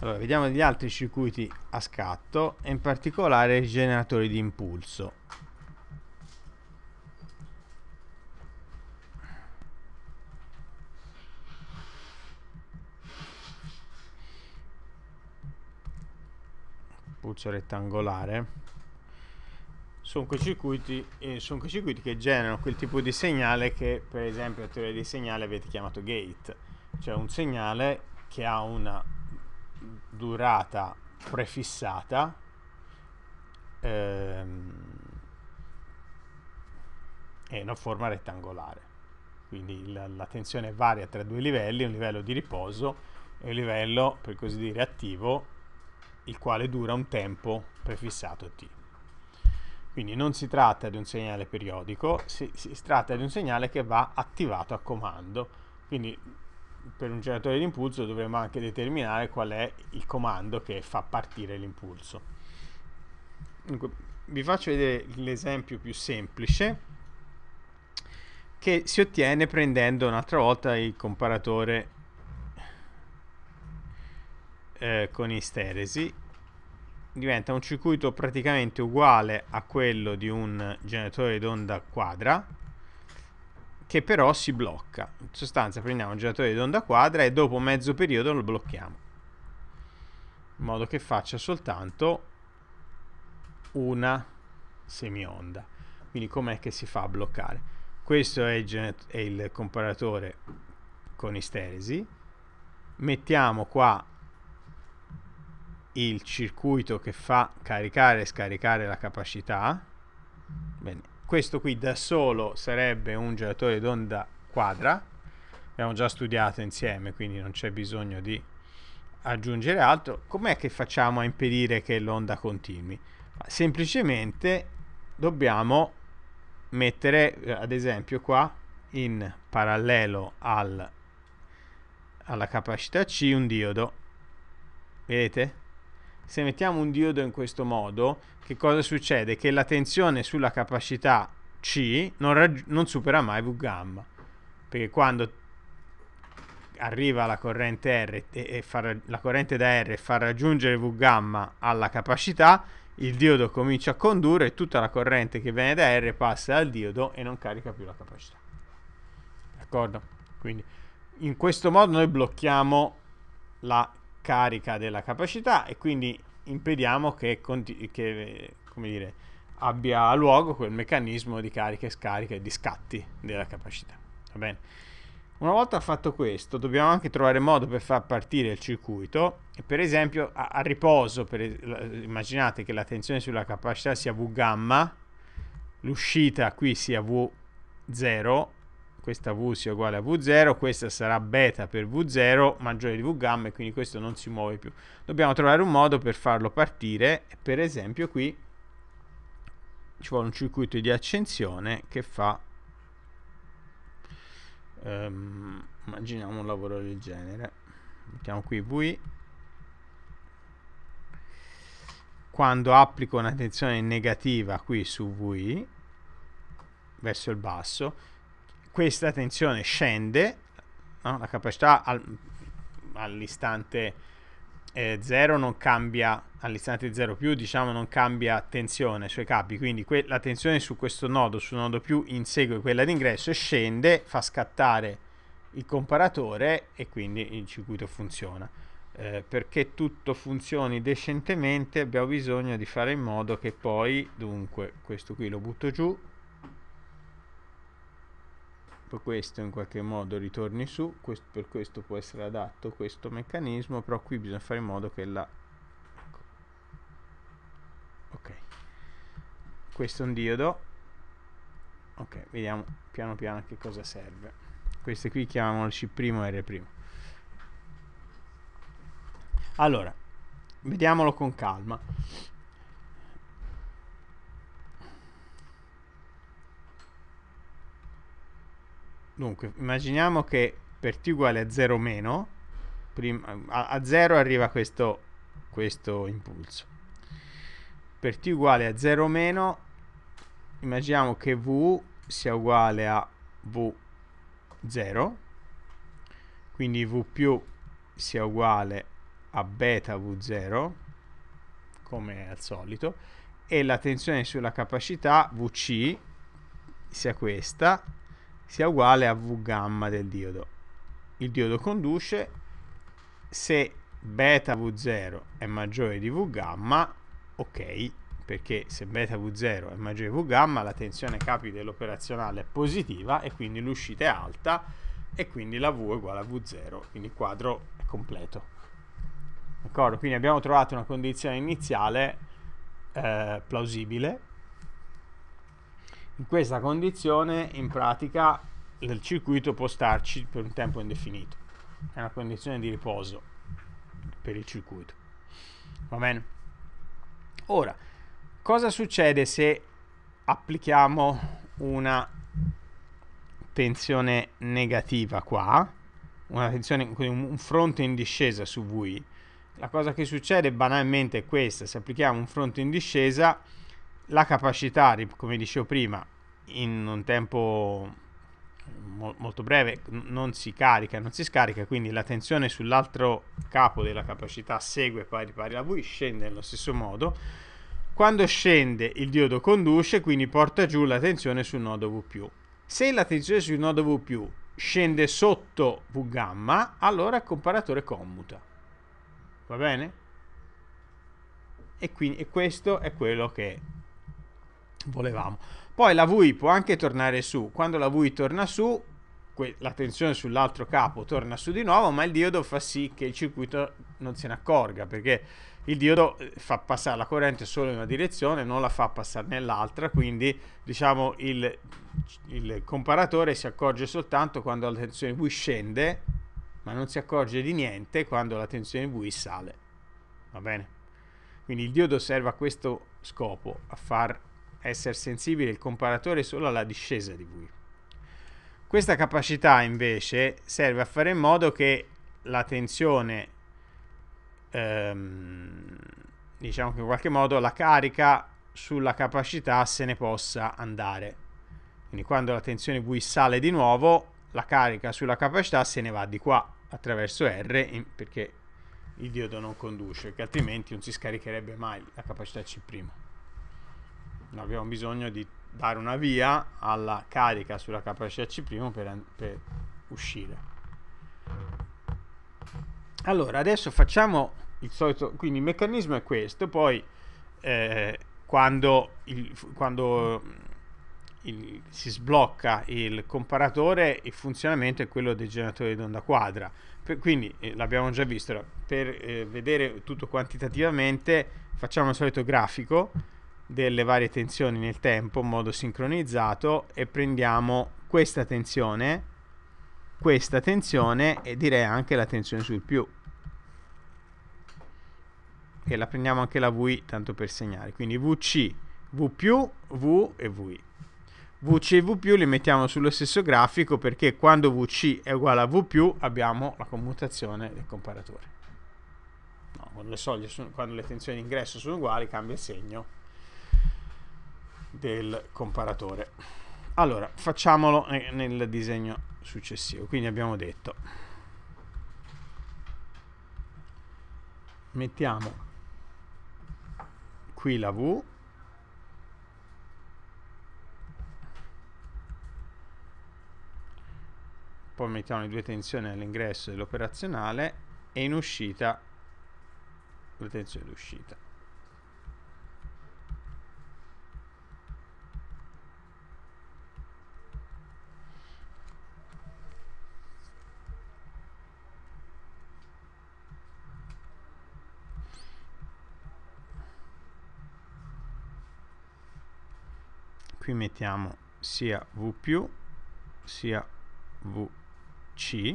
Allora, vediamo gli altri circuiti a scatto e in particolare i generatori di impulso. Impulso rettangolare. Sono quei, circuiti, eh, sono quei circuiti che generano quel tipo di segnale che per esempio a teoria di segnale avete chiamato gate, cioè un segnale che ha una durata prefissata ehm, è una forma rettangolare. Quindi la, la, tensione varia tra due livelli, un livello di riposo e un livello, per così dire, attivo, il quale dura un tempo prefissato t. Quindi non si tratta di un segnale periodico, si, si tratta di un segnale che va attivato a comando. Quindi per un generatore di impulso dovremmo anche determinare qual è il comando che fa partire l'impulso. Dunque, vi faccio vedere l'esempio più semplice che si ottiene prendendo un'altra volta il comparatore eh, con isteresi diventa un circuito praticamente uguale a quello di un generatore d'onda quadra che però si blocca. In sostanza prendiamo un generatore di onda quadra e dopo mezzo periodo lo blocchiamo. In modo che faccia soltanto una semionda. Quindi com'è che si fa a bloccare? Questo è il, è il comparatore con isteresi. Mettiamo qua il circuito che fa caricare e scaricare la capacità. Bene, questo qui da solo sarebbe un generatore d'onda quadra abbiamo già studiato insieme quindi non c'è bisogno di aggiungere altro com'è che facciamo a impedire che l'onda continui semplicemente dobbiamo mettere eh, ad esempio qua in parallelo al, alla capacità C un diodo vedete se mettiamo un diodo in questo modo, che cosa succede? Che la tensione sulla capacità C non, raggi- non supera mai V gamma, perché quando arriva la corrente, R e, e fa, la corrente da R e fa raggiungere V gamma alla capacità, il diodo comincia a condurre e tutta la corrente che viene da R passa al diodo e non carica più la capacità. D'accordo? Quindi in questo modo noi blocchiamo la carica della capacità e quindi impediamo che, che dire, abbia luogo quel meccanismo di carica e scarica e di scatti della capacità. Va bene? Una volta fatto questo, dobbiamo anche trovare modo per far partire il circuito. E per esempio, a, a riposo, per, immaginate che la tensione sulla capacità sia V gamma, l'uscita qui sia V0 questa V sia uguale a V0, questa sarà beta per V0 maggiore di V gamma e quindi questo non si muove più. Dobbiamo trovare un modo per farlo partire, per esempio qui ci vuole un circuito di accensione che fa, um, immaginiamo un lavoro del genere, mettiamo qui V, quando applico una tensione negativa qui su V, verso il basso, questa tensione scende, no? la capacità al, all'istante 0 eh, non cambia, all'istante 0 più diciamo non cambia tensione sui capi, quindi que- la tensione su questo nodo, sul nodo più insegue quella d'ingresso e scende, fa scattare il comparatore e quindi il circuito funziona. Eh, perché tutto funzioni decentemente abbiamo bisogno di fare in modo che poi, dunque, questo qui lo butto giù, per questo in qualche modo ritorni su, questo, per questo può essere adatto questo meccanismo, però qui bisogna fare in modo che la... Ecco. Ok, questo è un diodo, ok, vediamo piano piano che cosa serve. Queste qui chiamiamole C' e R'. Allora, vediamolo con calma. Dunque, immaginiamo che per t uguale a 0 meno, prima, a, 0 arriva questo, questo impulso. Per t uguale a 0 meno, immaginiamo che v sia uguale a v0, quindi v più sia uguale a beta v0, come al solito, e la tensione sulla capacità vc sia questa sia uguale a V gamma del diodo. Il diodo conduce se beta V0 è maggiore di V gamma, ok, perché se beta V0 è maggiore di V gamma la tensione capi dell'operazionale è positiva e quindi l'uscita è alta e quindi la V è uguale a V0, quindi il quadro è completo. D'accordo? Quindi abbiamo trovato una condizione iniziale eh, plausibile in questa condizione in pratica il circuito può starci per un tempo indefinito, è una condizione di riposo per il circuito. Va bene? Ora, cosa succede se applichiamo una tensione negativa qua? Una tensione, un fronte in discesa su V. La cosa che succede banalmente è questa, se applichiamo un fronte in discesa la capacità, come dicevo prima, in un tempo molto breve non si carica, non si scarica, quindi la tensione sull'altro capo della capacità segue pari pari a V, scende nello stesso modo. Quando scende il diodo conduce, quindi porta giù la tensione sul nodo V+. Se la tensione sul nodo V+, scende sotto V gamma, allora il comparatore commuta. Va bene? E, quindi, e questo è quello che volevamo. Poi la VUI può anche tornare su, quando la VUI torna su la tensione sull'altro capo torna su di nuovo, ma il diodo fa sì che il circuito non se ne accorga perché il diodo eh, fa passare la corrente solo in una direzione, non la fa passare nell'altra, quindi diciamo il, il comparatore si accorge soltanto quando la tensione V scende, ma non si accorge di niente quando la tensione V sale. Va bene? Quindi il diodo serve a questo scopo, a far essere sensibile il comparatore solo alla discesa di V. Questa capacità invece serve a fare in modo che la tensione, ehm, diciamo che in qualche modo la carica sulla capacità se ne possa andare. Quindi quando la tensione V sale di nuovo, la carica sulla capacità se ne va di qua attraverso R perché il diodo non conduce, che altrimenti non si scaricherebbe mai la capacità C' abbiamo bisogno di dare una via alla carica sulla capacità C' per, per uscire. Allora, adesso facciamo il solito, quindi il meccanismo è questo, poi eh, quando, il, quando il, si sblocca il comparatore, il funzionamento è quello del generatore d'onda quadra. Per, quindi, eh, l'abbiamo già visto, per eh, vedere tutto quantitativamente facciamo il solito grafico, delle varie tensioni nel tempo in modo sincronizzato e prendiamo questa tensione, questa tensione e direi anche la tensione sul più. E la prendiamo anche la V tanto per segnare. Quindi VC, V più, V e VI. VC e V più li mettiamo sullo stesso grafico perché quando VC è uguale a V più abbiamo la commutazione del comparatore. No, quando, le sono, quando le tensioni ingresso sono uguali cambia il segno del comparatore. Allora, facciamolo nel disegno successivo. Quindi abbiamo detto, mettiamo qui la V, poi mettiamo le due tensioni all'ingresso dell'operazionale e in uscita la tensione d'uscita. qui mettiamo sia V più sia VC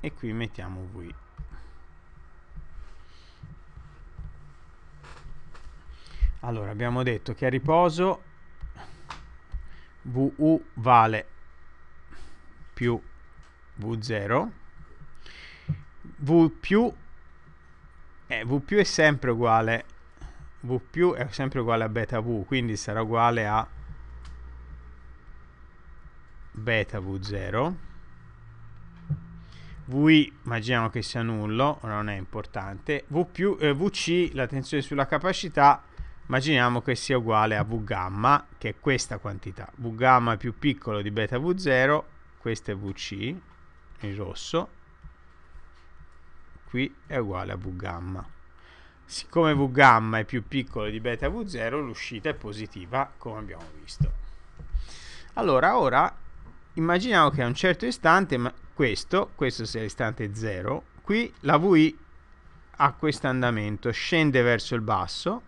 e qui mettiamo V. Allora, abbiamo detto che a riposo VU vale più V0, V più, eh, v più è sempre uguale v più è sempre uguale a beta v, quindi sarà uguale a beta v0 v immaginiamo che sia nullo, non è importante v più, eh, vc, la tensione sulla capacità immaginiamo che sia uguale a v gamma che è questa quantità v gamma è più piccolo di beta v0 questo è vc in rosso qui è uguale a v gamma Siccome V gamma è più piccolo di beta V0, l'uscita è positiva, come abbiamo visto. Allora, ora immaginiamo che a un certo istante, ma questo, questo sia l'istante 0, qui la VI ha questo andamento, scende verso il basso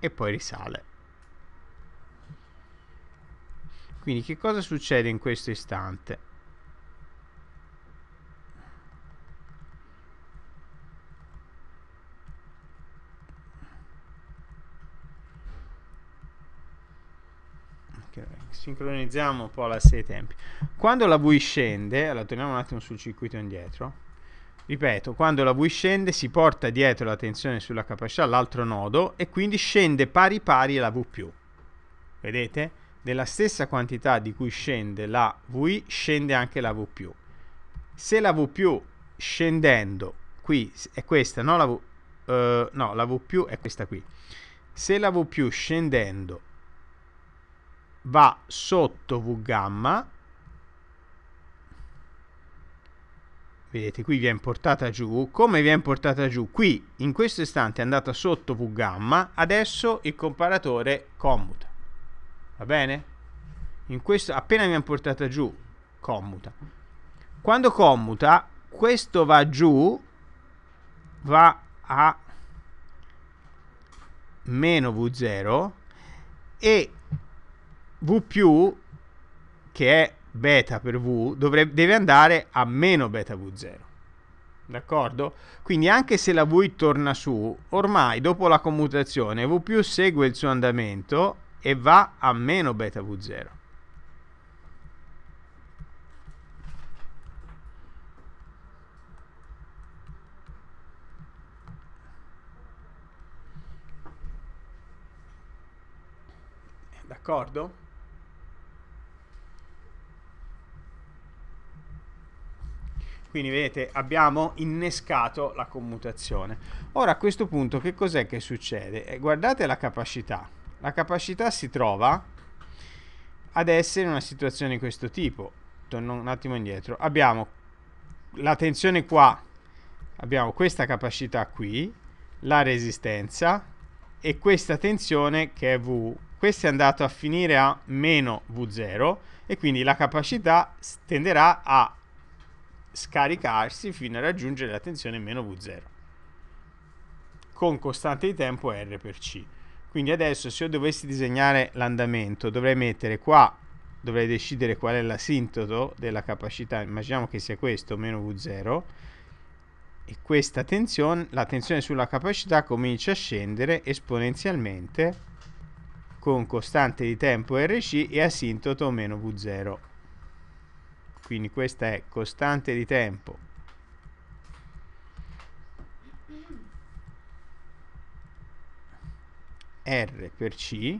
e poi risale. Quindi che cosa succede in questo istante? sincronizziamo un po' l'asse dei tempi. Quando la V scende, allora torniamo un attimo sul circuito indietro, ripeto, quando la V scende si porta dietro la tensione sulla capacità all'altro nodo e quindi scende pari pari la V+. più. Vedete? Della stessa quantità di cui scende la V, scende anche la V+. più. Se la V+, più scendendo, qui è questa, no la V, uh, no, la V+, è questa qui. Se la V+, più scendendo, va sotto V gamma, vedete qui viene portata giù, come viene portata giù? Qui in questo istante è andata sotto V gamma, adesso il comparatore commuta, va bene? In questo, appena viene portata giù, commuta. Quando commuta, questo va giù, va a meno V0 e V più, che è beta per V dovrebbe, deve andare a meno beta V0 d'accordo? Quindi anche se la V torna su, ormai dopo la commutazione V più segue il suo andamento e va a meno beta V0. D'accordo? Quindi vedete abbiamo innescato la commutazione. Ora a questo punto che cos'è che succede? Eh, guardate la capacità. La capacità si trova ad essere in una situazione di questo tipo. Torno un attimo indietro. Abbiamo la tensione qua, abbiamo questa capacità qui, la resistenza e questa tensione che è V. Questo è andato a finire a meno V0 e quindi la capacità tenderà a scaricarsi fino a raggiungere la tensione meno V0 con costante di tempo R per C. Quindi adesso se io dovessi disegnare l'andamento dovrei mettere qua, dovrei decidere qual è l'asintoto della capacità, immaginiamo che sia questo, meno V0, e questa tensione, la tensione sulla capacità comincia a scendere esponenzialmente con costante di tempo RC e asintoto meno V0 quindi questa è costante di tempo R per C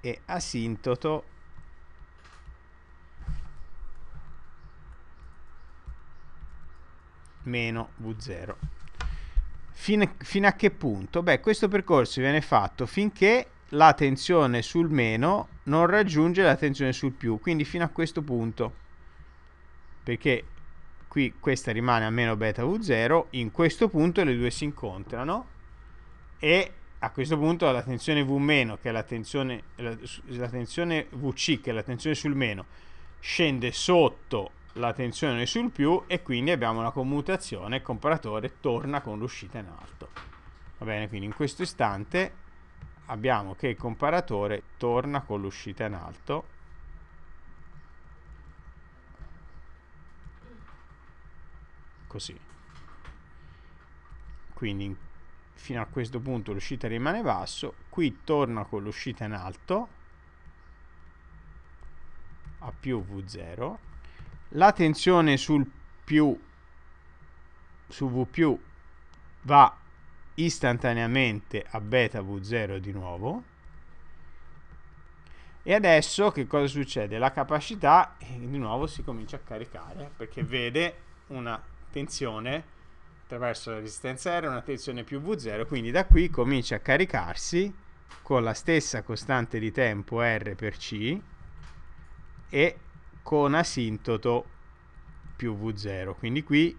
e asintoto meno V0 Fin, fino a che punto? Beh, questo percorso viene fatto finché la tensione sul meno non raggiunge la tensione sul più, quindi fino a questo punto perché qui questa rimane a meno beta V0, in questo punto le due si incontrano e a questo punto la tensione V- che è la tensione, la, la tensione VC che è la tensione sul meno scende sotto la tensione sul più e quindi abbiamo una commutazione, il comparatore torna con l'uscita in alto. Va bene, quindi in questo istante abbiamo che il comparatore torna con l'uscita in alto così quindi fino a questo punto l'uscita rimane basso qui torna con l'uscita in alto a più V0 la tensione sul più su V più va istantaneamente a beta V0 di nuovo e adesso che cosa succede? La capacità eh, di nuovo si comincia a caricare perché vede una tensione attraverso la resistenza R, una tensione più V0, quindi da qui comincia a caricarsi con la stessa costante di tempo R per C e con asintoto più V0. Quindi qui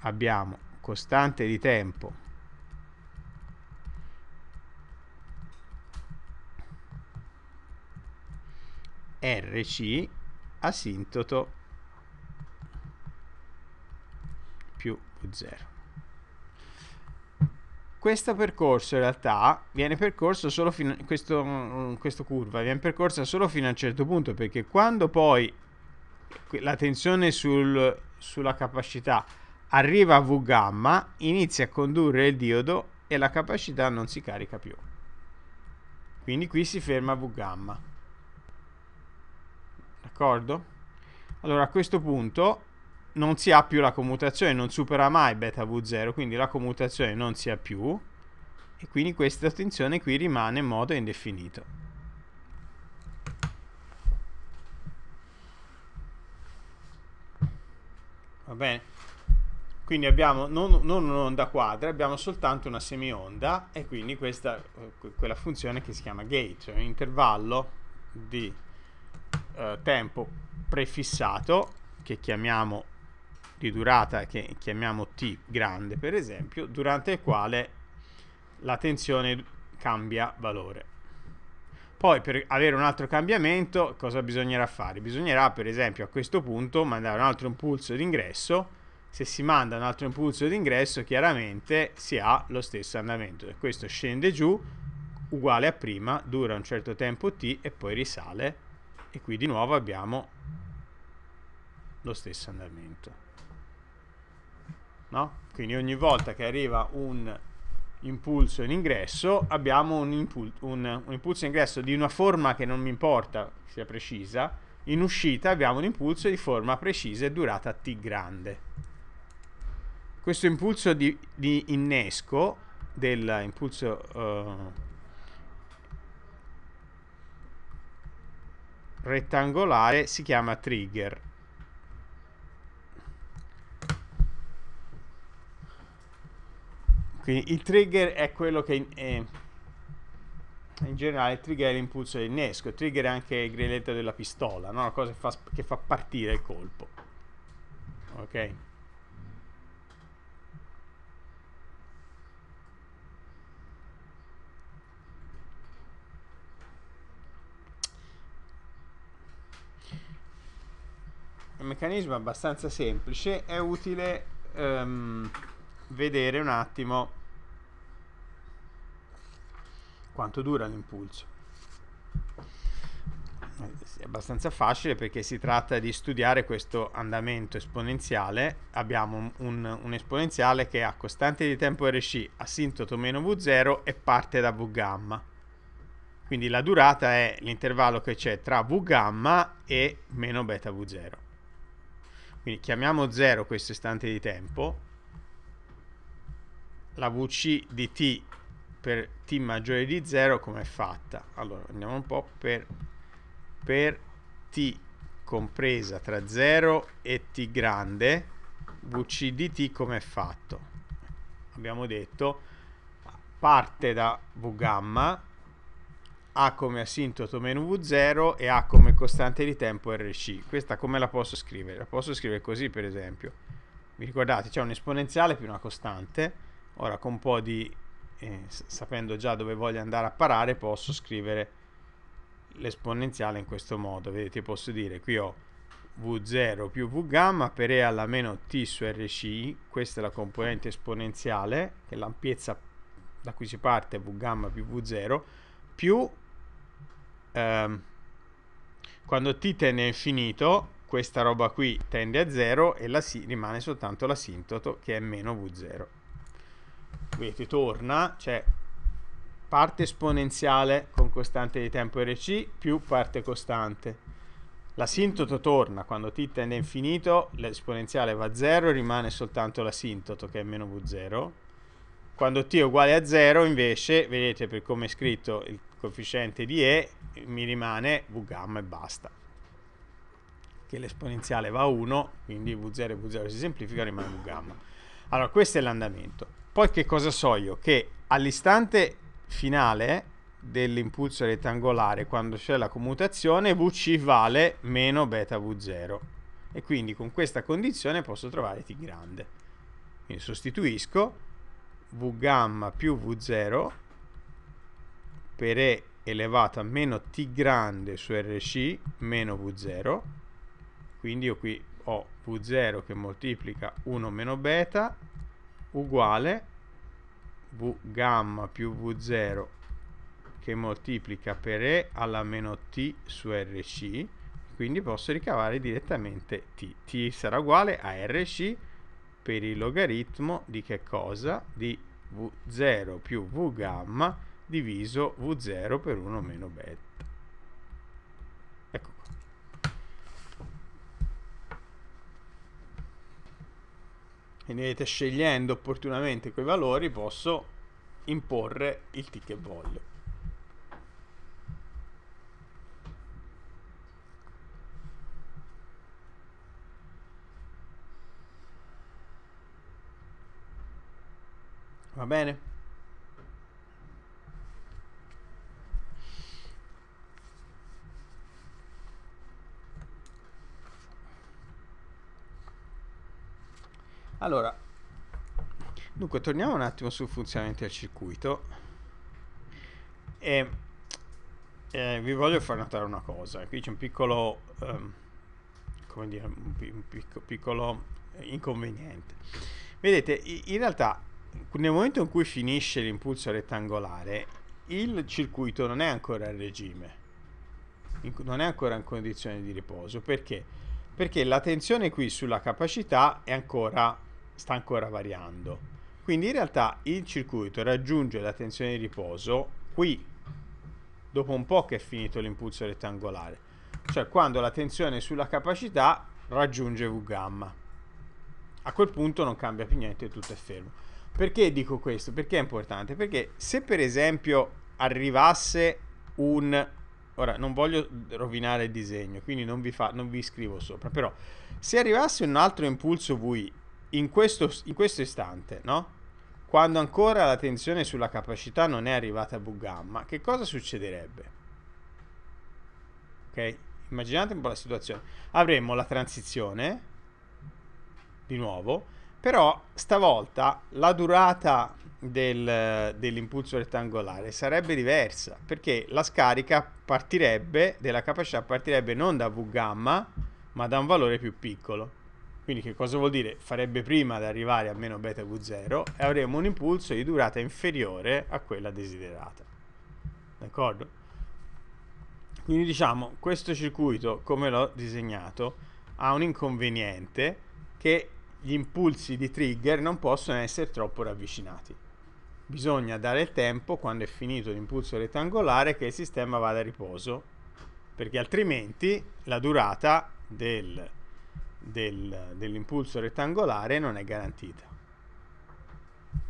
abbiamo costante di tempo RC asintoto 0. Questo percorso in realtà viene percorso solo fino a questo, mm, questo curva viene percorsa solo fino a un certo punto perché quando poi la tensione sul, sulla capacità arriva a V gamma inizia a condurre il diodo e la capacità non si carica più quindi qui si ferma V gamma d'accordo? allora a questo punto non si ha più la commutazione, non supera mai beta v0, quindi la commutazione non si ha più e quindi questa tensione qui rimane in modo indefinito. Va bene? Quindi abbiamo non, non un'onda quadra, abbiamo soltanto una semionda e quindi questa eh, quella funzione che si chiama gate, cioè un intervallo di eh, tempo prefissato che chiamiamo di durata che chiamiamo T grande per esempio, durante il quale la tensione cambia valore. Poi per avere un altro cambiamento cosa bisognerà fare? Bisognerà per esempio a questo punto mandare un altro impulso d'ingresso, se si manda un altro impulso d'ingresso chiaramente si ha lo stesso andamento, questo scende giù uguale a prima, dura un certo tempo t e poi risale e qui di nuovo abbiamo lo stesso andamento no? Quindi ogni volta che arriva un impulso in ingresso, abbiamo un, impul- un, un impulso in ingresso di una forma che non mi importa sia precisa, in uscita abbiamo un impulso di forma precisa e durata t grande. Questo impulso di, di innesco dell'impulso uh, eh, rettangolare si chiama trigger Quindi il trigger è quello che... È, eh, in generale il trigger è l'impulso dell'innesco, il trigger è anche il grilletto della pistola, no? la cosa che fa, che fa partire il colpo. Ok? Il meccanismo è abbastanza semplice, è utile... Um, vedere un attimo quanto dura l'impulso. Eh, è abbastanza facile perché si tratta di studiare questo andamento esponenziale. Abbiamo un, un, un esponenziale che ha costante di tempo Rc, asintoto meno V0 e parte da V gamma. Quindi la durata è l'intervallo che c'è tra V gamma e meno beta V0. Quindi chiamiamo 0 questo istante di tempo la VC di t per t maggiore di 0 come è fatta? Allora andiamo un po' per, per t compresa tra 0 e t grande VC di t come è fatto? Abbiamo detto parte da V gamma A come asintoto meno V0 e ha come costante di tempo RC. Questa come la posso scrivere? La posso scrivere così per esempio. Vi ricordate, c'è un esponenziale più una costante Ora con un po' di, eh, sapendo già dove voglio andare a parare, posso scrivere l'esponenziale in questo modo. Vedete, posso dire qui ho v0 più v gamma per e alla meno t su rc, questa è la componente esponenziale, che è l'ampiezza da cui si parte v gamma più v0, più ehm, quando t tende a infinito, questa roba qui tende a 0 e la si, rimane soltanto l'asintoto che è meno v0 vedete, torna, cioè parte esponenziale con costante di tempo RC più parte costante. L'asintoto torna, quando t tende a infinito l'esponenziale va a 0 rimane soltanto l'asintoto che è meno v0. Quando t è uguale a 0 invece, vedete per come è scritto il coefficiente di e, mi rimane v gamma e basta. Che l'esponenziale va a 1, quindi v0 e v0 si semplificano, rimane v gamma. Allora questo è l'andamento. Poi che cosa so io? Che all'istante finale dell'impulso rettangolare, quando c'è la commutazione, Vc vale meno beta V0. E quindi con questa condizione posso trovare T grande. Quindi sostituisco V gamma più V0 per E elevata a meno T grande su RC meno V0. Quindi io qui ho V0 che moltiplica 1 meno beta uguale v gamma più v0 che moltiplica per e alla meno t su rc quindi posso ricavare direttamente t t sarà uguale a rc per il logaritmo di che cosa? di v0 più v gamma diviso v0 per 1 meno beta quindi vedete scegliendo opportunamente quei valori posso imporre il t che voglio va bene Allora, dunque torniamo un attimo sul funzionamento del circuito e eh, vi voglio far notare una cosa. Qui c'è un piccolo, um, come dire, un, pi un picco piccolo eh, inconveniente. Vedete, in realtà nel momento in cui finisce l'impulso rettangolare, il circuito non è ancora in regime, non è ancora in condizione di riposo. Perché? Perché la tensione qui sulla capacità è ancora sta ancora variando. Quindi in realtà il circuito raggiunge la tensione di riposo qui, dopo un po' che è finito l'impulso rettangolare, cioè quando la tensione sulla capacità raggiunge V gamma. A quel punto non cambia più niente, tutto è fermo. Perché dico questo? Perché è importante? Perché se per esempio arrivasse un... Ora, non voglio rovinare il disegno, quindi non vi, fa... non vi scrivo sopra, però se arrivasse un altro impulso VI in questo, in questo istante, no? quando ancora la tensione sulla capacità non è arrivata a V che cosa succederebbe? Ok? Immaginate un po' la situazione. Avremmo la transizione, di nuovo, però stavolta la durata del, dell'impulso rettangolare sarebbe diversa, perché la scarica partirebbe, della capacità partirebbe non da V gamma, ma da un valore più piccolo. Quindi che cosa vuol dire? Farebbe prima ad arrivare a meno beta V0 e avremo un impulso di durata inferiore a quella desiderata. D'accordo? Quindi diciamo, questo circuito, come l'ho disegnato, ha un inconveniente che gli impulsi di trigger non possono essere troppo ravvicinati. Bisogna dare il tempo, quando è finito l'impulso rettangolare, che il sistema vada a riposo, perché altrimenti la durata del del, dell'impulso rettangolare non è garantita.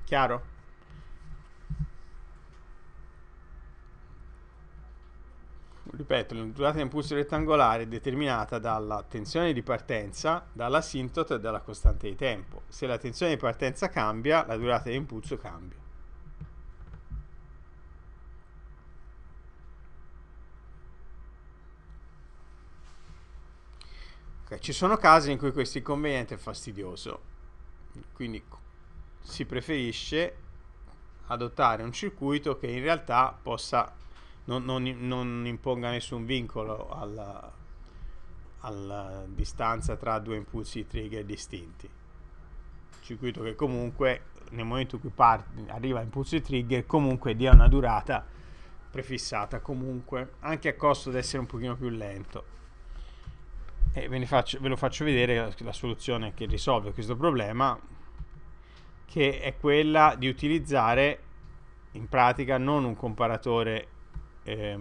Chiaro? Ripeto, la durata dell'impulso rettangolare è determinata dalla tensione di partenza, dall'asintoto e dalla costante di tempo. Se la tensione di partenza cambia, la durata dell'impulso cambia. Okay, ci sono casi in cui questo inconveniente è fastidioso, quindi si preferisce adottare un circuito che in realtà possa, non, non, non imponga nessun vincolo alla, alla distanza tra due impulsi trigger distinti. Circuito che comunque nel momento in cui parte, arriva impulso di trigger comunque dia una durata prefissata comunque, anche a costo di essere un pochino più lento e ve, faccio, ve lo faccio vedere la, soluzione che risolve questo problema che è quella di utilizzare in pratica non un comparatore eh,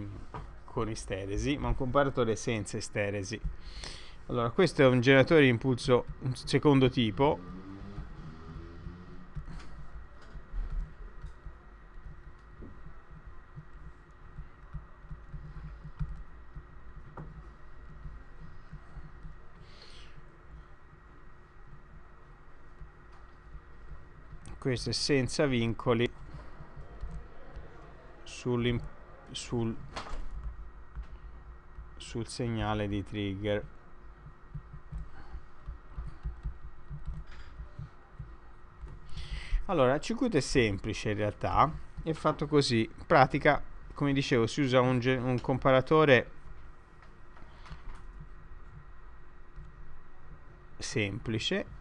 con isteresi ma un comparatore senza isteresi allora questo è un generatore di impulso un secondo tipo queste senza vincoli sul, sul, sul segnale di trigger allora il circuito è semplice in realtà è fatto così in pratica come dicevo si usa un, un comparatore semplice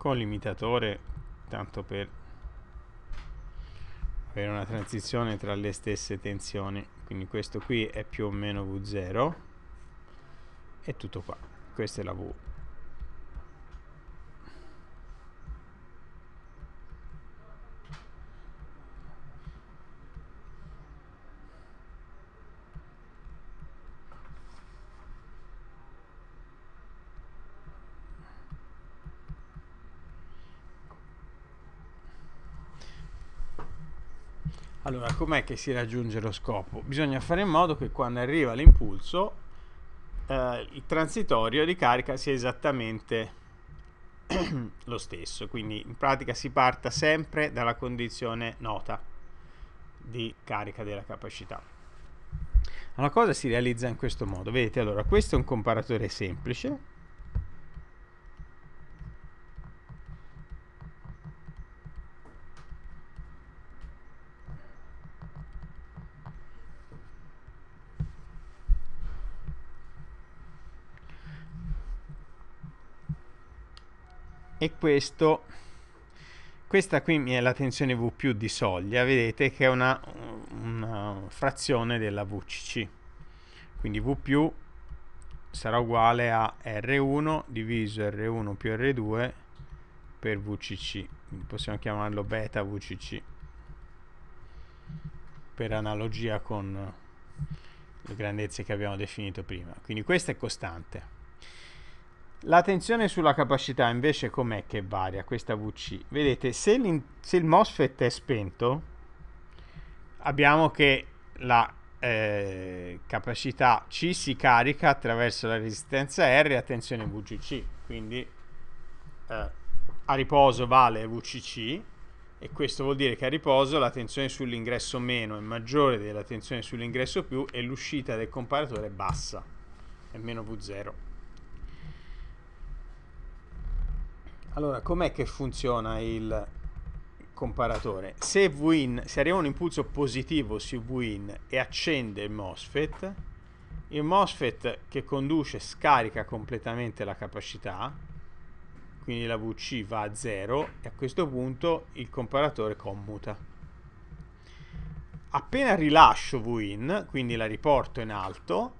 con l'imitatore tanto per avere una transizione tra le stesse tensioni quindi questo qui è più o meno V0 e tutto qua questa è la V Allora, com'è che si raggiunge lo scopo? Bisogna fare in modo che quando arriva l'impulso, eh, il transitorio di carica sia esattamente lo stesso. Quindi in pratica si parta sempre dalla condizione nota di carica della capacità. La cosa si realizza in questo modo. Vedete, allora, questo è un comparatore semplice e questo questa qui è la tensione V più di soglia vedete che è una, una frazione della VCC quindi V più sarà uguale a R1 diviso R1 più R2 per VCC quindi possiamo chiamarlo beta VCC per analogia con le grandezze che abbiamo definito prima quindi questa è costante la tensione sulla capacità invece com'è che varia questa VC? Vedete, se, se il MOSFET è spento, abbiamo che la eh, capacità C si carica attraverso la resistenza R a tensione VCC, quindi eh, a riposo vale VCC e questo vuol dire che a riposo la tensione sull'ingresso meno è maggiore della tensione sull'ingresso più e l'uscita del comparatore è bassa, è meno V0. Allora, com'è che funziona il comparatore? Se, Vin, se arriva un impulso positivo su Vin e accende il MOSFET, il MOSFET che conduce scarica completamente la capacità, quindi la VC va a zero e a questo punto il comparatore commuta. Appena rilascio Vin, quindi la riporto in alto,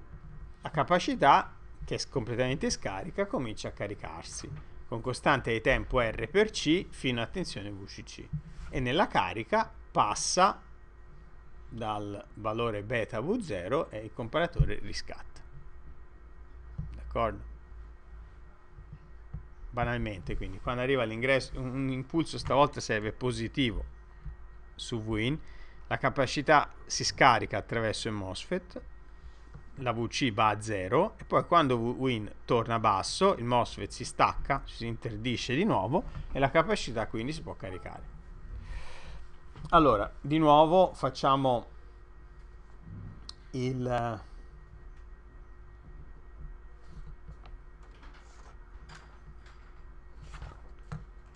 la capacità che è completamente scarica comincia a caricarsi con costante di tempo R per C fino a tensione VCC e nella carica passa dal valore beta V0 e il comparatore riscatta. D'accordo? Banalmente, quindi, quando arriva l'ingresso, un impulso stavolta serve positivo su Win, la capacità si scarica attraverso il MOSFET la VC va a 0 e poi quando Win torna basso il MOSFET si stacca, si interdisce di nuovo e la capacità quindi si può caricare. Allora, di nuovo facciamo il...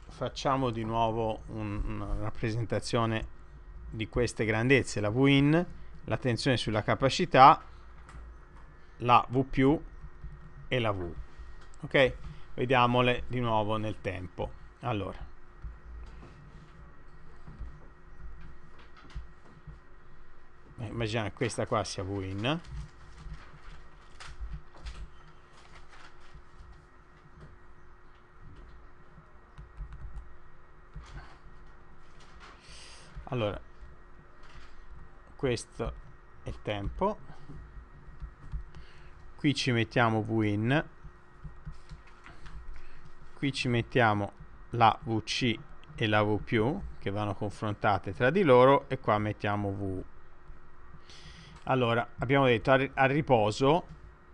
Facciamo di nuovo un, una rappresentazione di queste grandezze, la Win, la tensione sulla capacità la V e la V. Ok? Vediamole di nuovo nel tempo. Allora. Eh, immagina che questa qua sia Win. Allora, questo è il tempo qui ci mettiamo vin qui ci mettiamo la vc e la v più che vanno confrontate tra di loro e qua mettiamo v allora abbiamo detto al riposo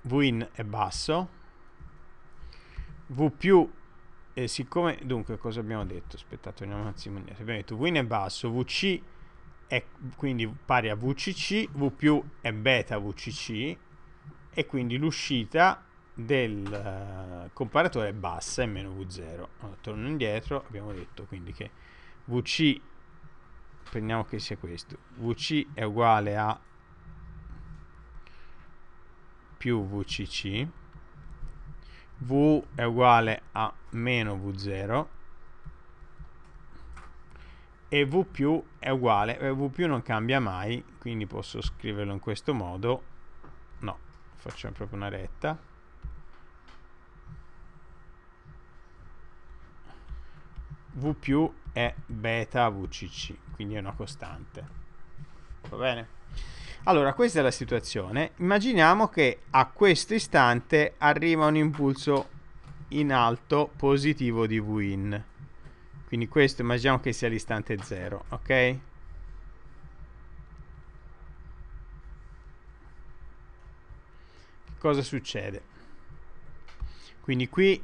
vin è basso v più e siccome dunque cosa abbiamo detto aspettate un attimo abbiamo detto win è basso vc è quindi pari a vcc v più è beta vcc e quindi l'uscita del uh, comparatore è bassa è meno V0 torno indietro abbiamo detto quindi che VC prendiamo che sia questo VC è uguale a più VCC V è uguale a meno V0 e V più è uguale, eh, V più non cambia mai, quindi posso scriverlo in questo modo, facciamo proprio una retta v più è beta vcc quindi è una costante va bene allora questa è la situazione immaginiamo che a questo istante arriva un impulso in alto positivo di vin quindi questo immaginiamo che sia l'istante 0 ok cosa succede? Quindi qui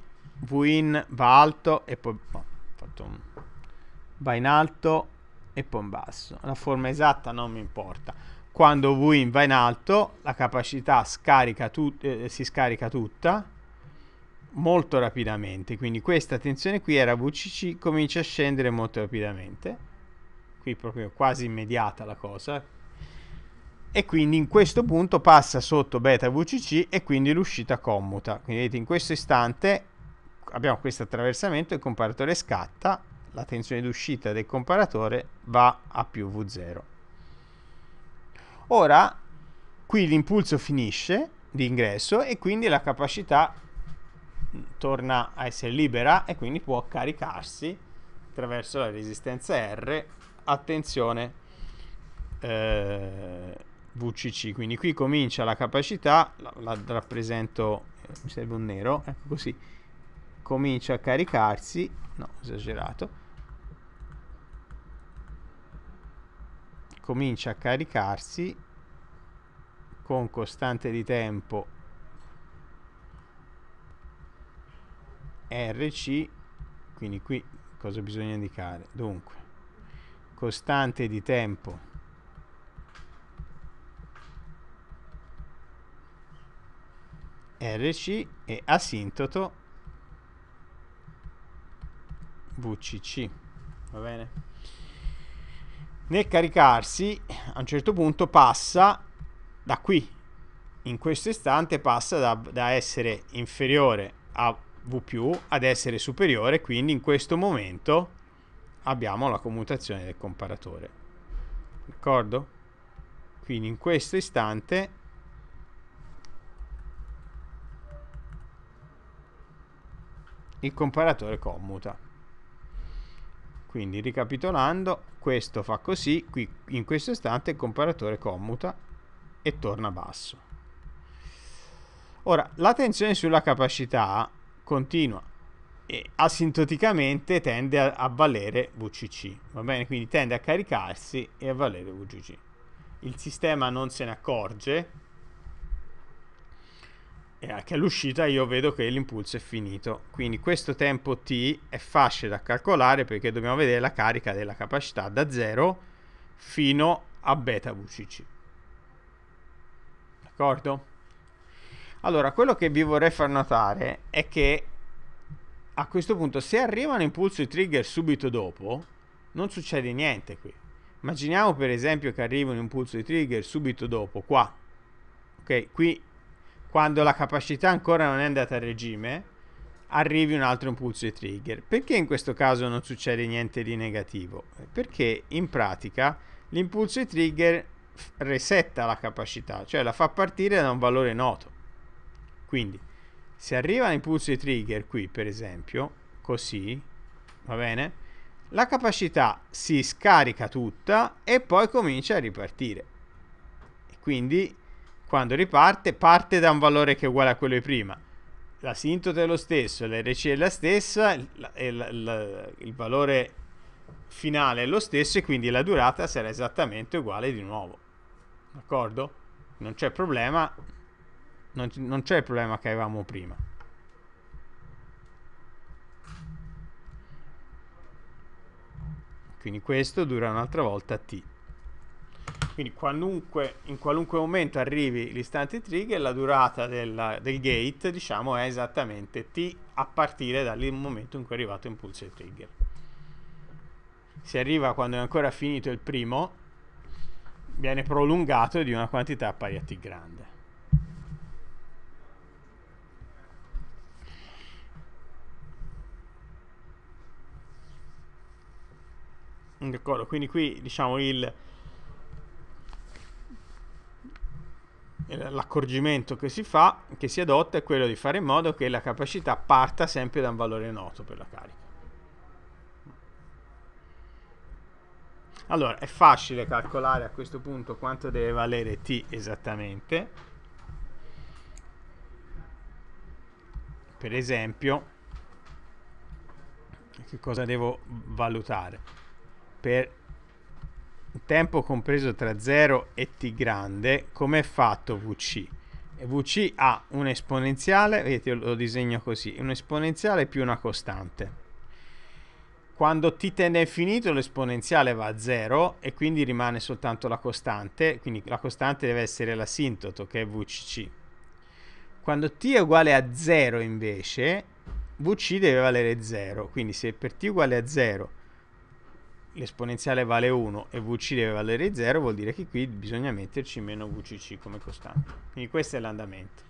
Win va alto e poi oh, un, va in alto e poi in basso. La forma esatta non mi importa. Quando Win va in alto, la capacità scarica eh, si scarica tutta molto rapidamente. Quindi questa tensione qui era VCC, comincia a scendere molto rapidamente. Qui proprio quasi immediata la cosa, e quindi in questo punto passa sotto beta VCC e quindi l'uscita commuta. Quindi vedete in questo istante abbiamo questo attraversamento, il comparatore scatta, la tensione d'uscita del comparatore va a più V0. Ora qui l'impulso finisce di ingresso e quindi la capacità mm, torna a essere libera e quindi può caricarsi attraverso la resistenza R. Attenzione. Eh, VCC. Quindi qui comincia la capacità, la, la rappresento, eh, mi serve un nero, ecco così. Comincia a caricarsi, no, esagerato. Comincia a caricarsi con costante di tempo RC, quindi qui cosa bisogna indicare? Dunque, costante di tempo RC e asintoto VCC va bene nel caricarsi a un certo punto passa da qui in questo istante passa da, da essere inferiore a V più ad essere superiore quindi in questo momento abbiamo la commutazione del comparatore d'accordo? quindi in questo istante il comparatore commuta quindi ricapitolando questo fa così qui in questo istante il comparatore commuta e torna basso ora la tensione sulla capacità continua e asintoticamente tende a, a valere VCC va bene quindi tende a caricarsi e a valere VCC il sistema non se ne accorge e eh, anche all'uscita io vedo che l'impulso è finito. Quindi questo tempo t è facile da calcolare perché dobbiamo vedere la carica della capacità da 0 fino a beta VCC. D'accordo? Allora, quello che vi vorrei far notare è che a questo punto se arrivano impulso e trigger subito dopo, non succede niente qui. Immaginiamo per esempio che arrivi un impulso di trigger subito dopo, qua. Ok, qui quando la capacità ancora non è andata a regime, arrivi un altro impulso di trigger. Perché in questo caso non succede niente di negativo? Perché in pratica l'impulso di trigger resetta la capacità, cioè la fa partire da un valore noto. Quindi se arriva l'impulso di trigger qui, per esempio, così, va bene? La capacità si scarica tutta e poi comincia a ripartire. Quindi quando riparte, parte da un valore che è uguale a quello di prima. L'asintoto è lo stesso, l'RC è la stessa, il, il, il, il valore finale è lo stesso e quindi la durata sarà esattamente uguale di nuovo. D'accordo? Non c'è problema, non, non c'è il problema che avevamo prima. Quindi questo dura un'altra volta t. Quindi qualunque, in qualunque momento arrivi l'istante trigger, la durata del, del gate diciamo, è esattamente t a partire dal momento in cui è arrivato impulso il trigger. Si arriva quando è ancora finito il primo, viene prolungato di una quantità pari a t grande. D'accordo, quindi qui diciamo il Eh, l'accorgimento che si fa, che si adotta, è quello di fare in modo che la capacità parta sempre da un valore noto per la carica. Allora, è facile calcolare a questo punto quanto deve valere T esattamente. Per esempio, che cosa devo valutare? Per tempo compreso tra 0 e t grande, è fatto vc? vc ha un esponenziale, vedete lo disegno così, un esponenziale più una costante. Quando t tende a infinito l'esponenziale va a 0 e quindi rimane soltanto la costante, quindi la costante deve essere l'asintoto che è vcc. Quando t è uguale a 0 invece, vc deve valere 0, quindi se per t uguale a 0 l'esponenziale vale 1 e VC deve valere 0, vuol dire che qui bisogna metterci meno VCC come costante. Quindi questo è l'andamento.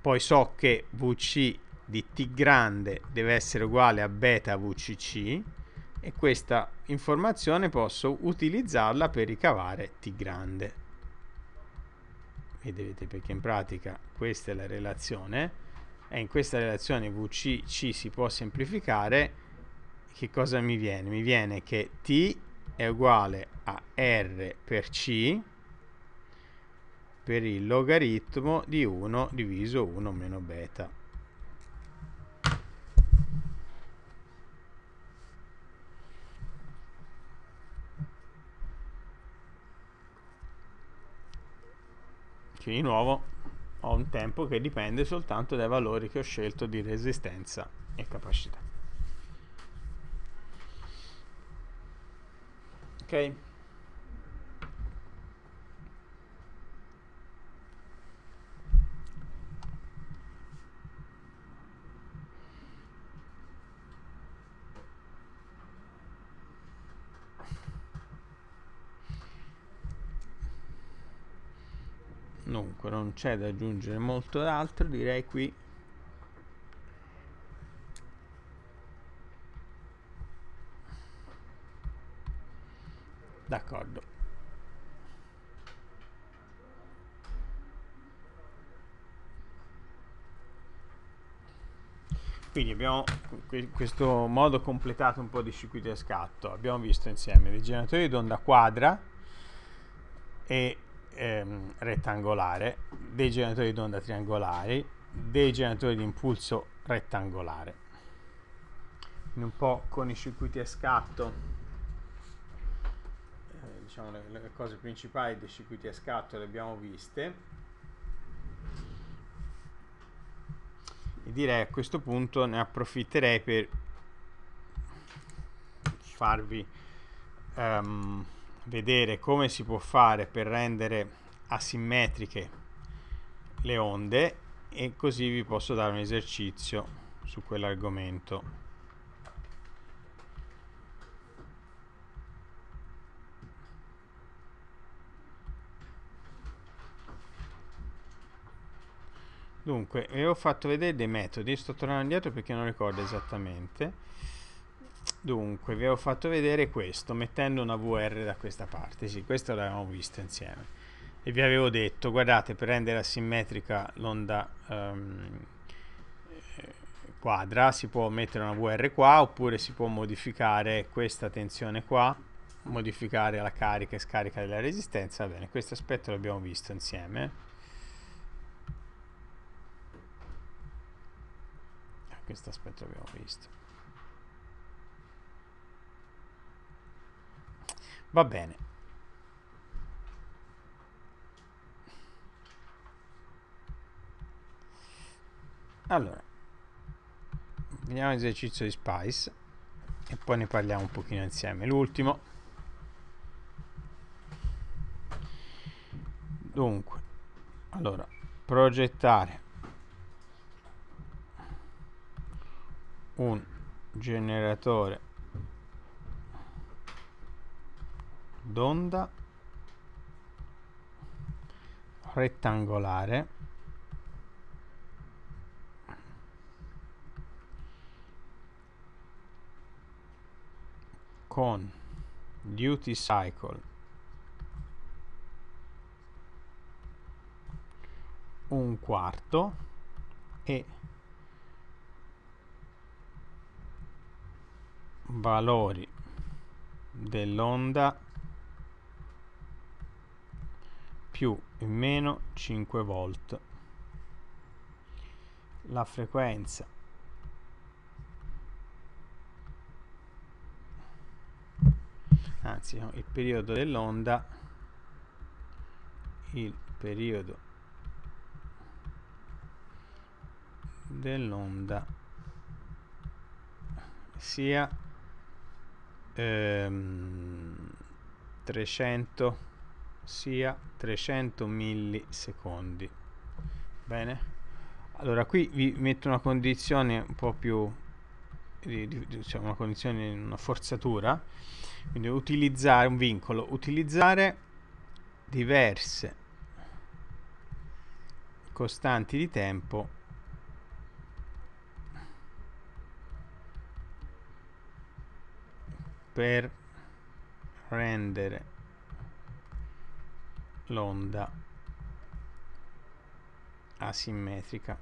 Poi so che VC di T grande deve essere uguale a beta VCC e questa informazione posso utilizzarla per ricavare T grande. Vedete perché in pratica questa è la relazione e in questa relazione VCC si può semplificare che cosa mi viene? Mi viene che T è uguale a R per C per il logaritmo di 1 diviso 1 meno beta. Che di nuovo ho un tempo che dipende soltanto dai valori che ho scelto di resistenza e capacità. ok dunque non c'è da aggiungere molto d'altro direi qui D'accordo. Quindi abbiamo in questo modo completato un po' di circuiti a scatto. Abbiamo visto insieme dei generatori d'onda quadra e ehm, rettangolare, dei generatori d'onda triangolari, dei generatori di impulso rettangolare. Quindi un po' con i circuiti a scatto diciamo, le, le cose principali dei circuiti a scatto le abbiamo viste. E direi a questo punto ne approfitterei per farvi um, vedere come si può fare per rendere asimmetriche le onde e così vi posso dare un esercizio su quell'argomento. Dunque, vi ho fatto vedere dei metodi, sto tornando indietro perché non ricordo esattamente. Dunque, vi ho fatto vedere questo, mettendo una VR da questa parte, sì, questo l'avevamo visto insieme. E vi avevo detto, guardate, per rendere asimmetrica l'onda um, quadra si può mettere una VR qua, oppure si può modificare questa tensione qua, modificare la carica e scarica della resistenza. Bene, questo aspetto l'abbiamo visto insieme. questo aspetto abbiamo visto va bene allora vediamo l'esercizio di Spice e poi ne parliamo un pochino insieme l'ultimo dunque allora progettare un generatore d'onda rettangolare con duty cycle un quarto e valori dell'onda più e meno 5 volt la frequenza anzi no, il periodo dell'onda il periodo dell'onda sia ehm, 300 sia 300 millisecondi bene allora qui vi metto una condizione un po' più diciamo una condizione una forzatura quindi utilizzare un vincolo utilizzare diverse costanti di tempo per rendere l'onda asimmetrica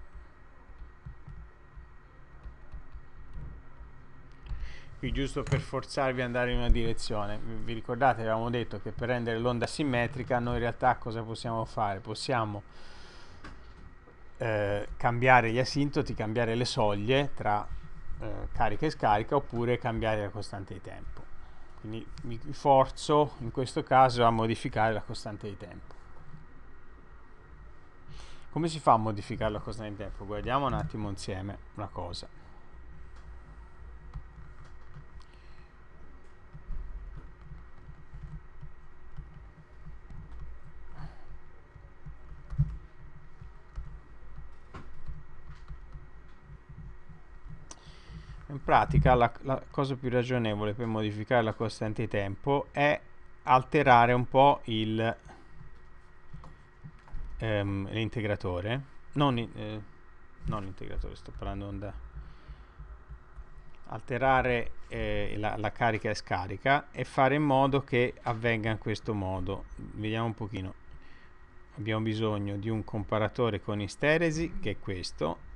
qui giusto per forzarvi ad andare in una direzione vi ricordate avevamo detto che per rendere l'onda asimmetrica noi in realtà cosa possiamo fare possiamo eh, cambiare gli asintoti cambiare le soglie tra eh, carica e scarica oppure cambiare la costante di tempo quindi mi forzo in questo caso a modificare la costante di tempo come si fa a modificare la costante di tempo? guardiamo un attimo insieme una cosa In pratica la, la, cosa più ragionevole per modificare la costante di tempo è alterare un po' ehm, l'integratore. Um, non, eh, non l'integratore, sto parlando onda Alterare eh, la, la, carica e scarica e fare in modo che avvenga in questo modo. Vediamo un pochino. Abbiamo bisogno di un comparatore con isteresi, che è questo,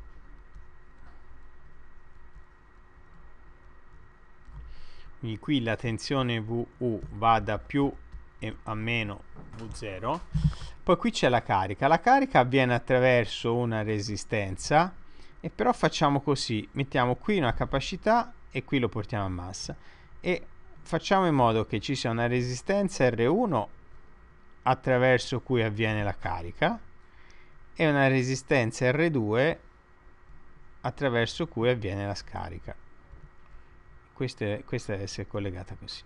quindi qui la tensione VU va da più a meno V0 poi qui c'è la carica la carica avviene attraverso una resistenza e però facciamo così mettiamo qui una capacità e qui lo portiamo a massa e facciamo in modo che ci sia una resistenza R1 attraverso cui avviene la carica e una resistenza R2 attraverso cui avviene la scarica questa è, questa è essere collegata così.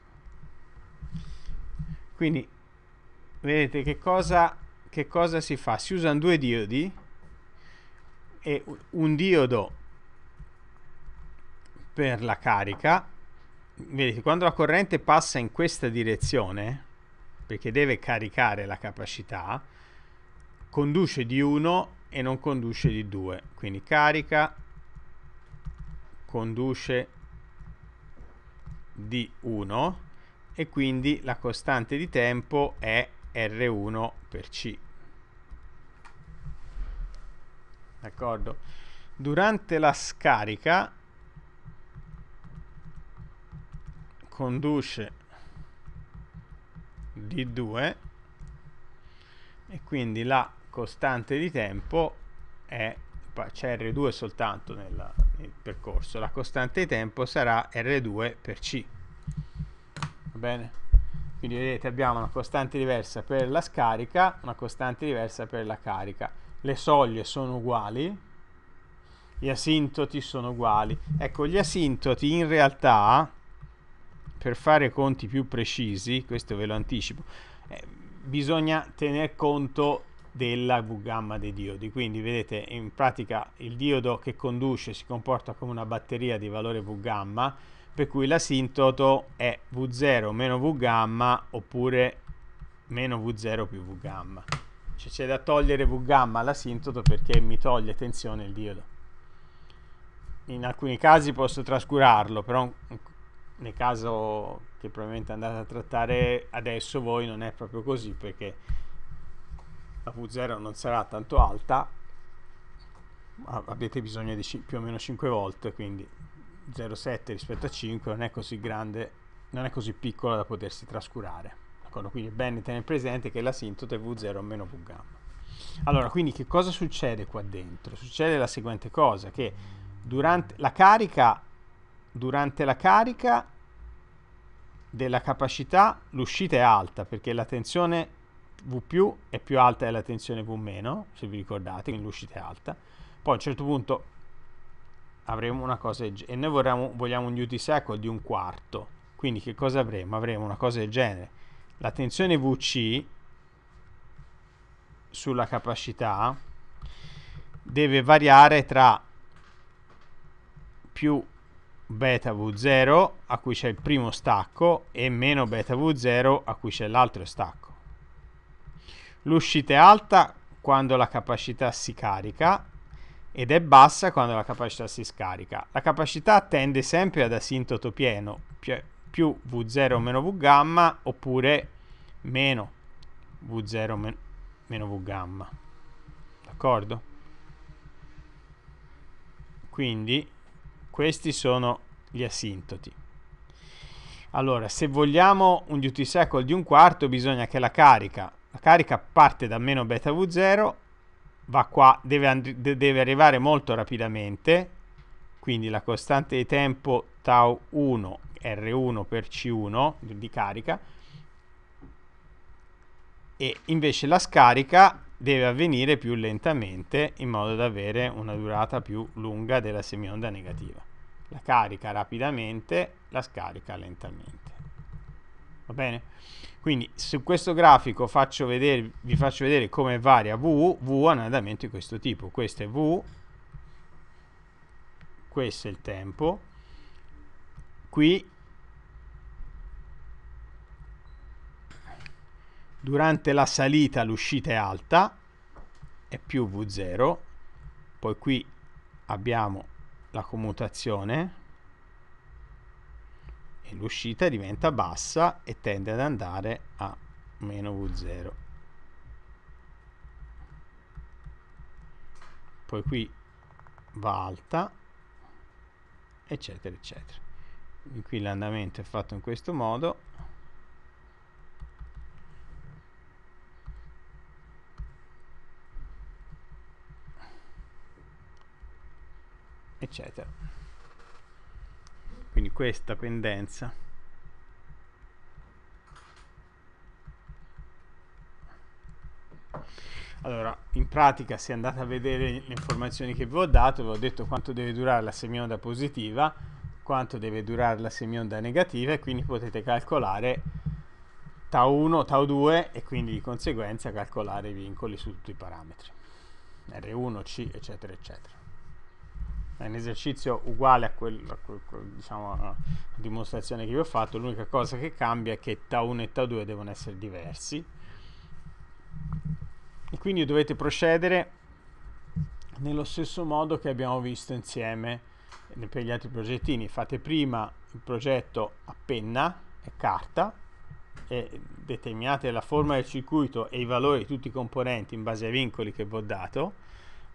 Quindi vedete che cosa, che cosa si fa? Si usano due diodi e un diodo per la carica. Vedete, quando la corrente passa in questa direzione, perché deve caricare la capacità, conduce di 1 e non conduce di 2. Quindi carica, conduce di di 1 e quindi la costante di tempo è R1 per C. D'accordo? Durante la scarica conduce d 2 e quindi la costante di tempo è c'è R2 soltanto nella, percorso, la costante di tempo sarà R2 per C. Va bene? Quindi vedete abbiamo una costante diversa per la scarica, una costante diversa per la carica. Le soglie sono uguali, gli asintoti sono uguali. Ecco, gli asintoti in realtà, per fare conti più precisi, questo ve lo anticipo, eh, bisogna tener conto della V-gamma dei diodi. Quindi vedete in pratica il diodo che conduce si comporta come una batteria di valore V-gamma, per cui l'asintoto è V0 meno V-gamma oppure meno V0 più V-gamma. Cioè c'è da togliere V-gamma all'asintoto perché mi toglie tensione il diodo. In alcuni casi posso trascurarlo, però nel caso che probabilmente andate a trattare adesso voi non è proprio così perché la V0 non sarà tanto alta, avete bisogno di più o meno 5 volt, quindi 0,7 rispetto a 5 non è così grande, non è così piccola da potersi trascurare. Quindi è bene tenere presente che l'asintoto è V0 meno V gamma. Allora, quindi che cosa succede qua dentro? Succede la seguente cosa, che durante la carica, durante la carica della capacità l'uscita è alta perché la tensione V più è più alta della tensione V meno, se vi ricordate, quindi l'uscita è alta. Poi a un certo punto avremo una cosa del genere, e noi vorremmo, vogliamo un duty cycle di un quarto, quindi che cosa avremo? Avremo una cosa del genere. La tensione VC sulla capacità deve variare tra più beta V0 a cui c'è il primo stacco e meno beta V0 a cui c'è l'altro stacco. L'uscita è alta quando la capacità si carica ed è bassa quando la capacità si scarica. La capacità tende sempre ad asintoto pieno, più V0 meno V gamma oppure meno V0 men meno V gamma. D'accordo? Quindi questi sono gli asintoti. Allora, se vogliamo un duty cycle di un quarto, bisogna che la carica la carica parte da meno beta V0, va qua, deve, deve arrivare molto rapidamente, quindi la costante di tempo tau 1 R1 per C1 di carica, e invece la scarica deve avvenire più lentamente in modo da avere una durata più lunga della semionda negativa. La carica rapidamente, la scarica lentamente. Va bene? Quindi su questo grafico faccio vedere, vi faccio vedere come varia V, V è un andamento di questo tipo. Questo è V, questo è il tempo, qui durante la salita l'uscita è alta, è più V0, poi qui abbiamo la commutazione, e l'uscita diventa bassa e tende ad andare a meno V0. Poi qui va alta, eccetera, eccetera. E qui l'andamento è fatto in questo modo. eccetera quindi questa pendenza allora in pratica se andate a vedere le informazioni che vi ho dato vi ho detto quanto deve durare la semionda positiva quanto deve durare la semionda negativa e quindi potete calcolare tau1, tau2 e quindi di conseguenza calcolare i vincoli su tutti i parametri r1, c eccetera eccetera è un esercizio uguale a quella diciamo, dimostrazione che vi ho fatto, l'unica cosa che cambia è che TA1 e TA2 devono essere diversi. E quindi dovete procedere nello stesso modo che abbiamo visto insieme per gli altri progettini. Fate prima il progetto a penna e carta e determinate la forma del circuito e i valori di tutti i componenti in base ai vincoli che vi ho dato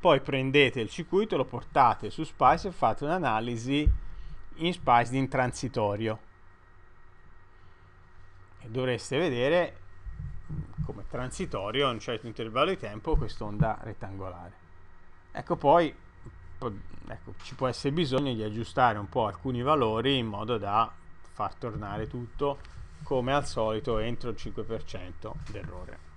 poi prendete il circuito, lo portate su Spice e fate un'analisi in Spice di intransitorio. E dovreste vedere come transitorio a un certo intervallo di tempo quest'onda rettangolare. Ecco poi, ecco, ci può essere bisogno di aggiustare un po' alcuni valori in modo da far tornare tutto come al solito entro il 5% d'errore.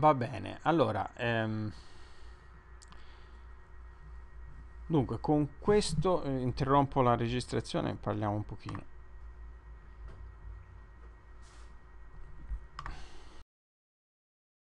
Va bene, allora... Ehm... Dunque, con questo eh, interrompo la registrazione e parliamo un pochino.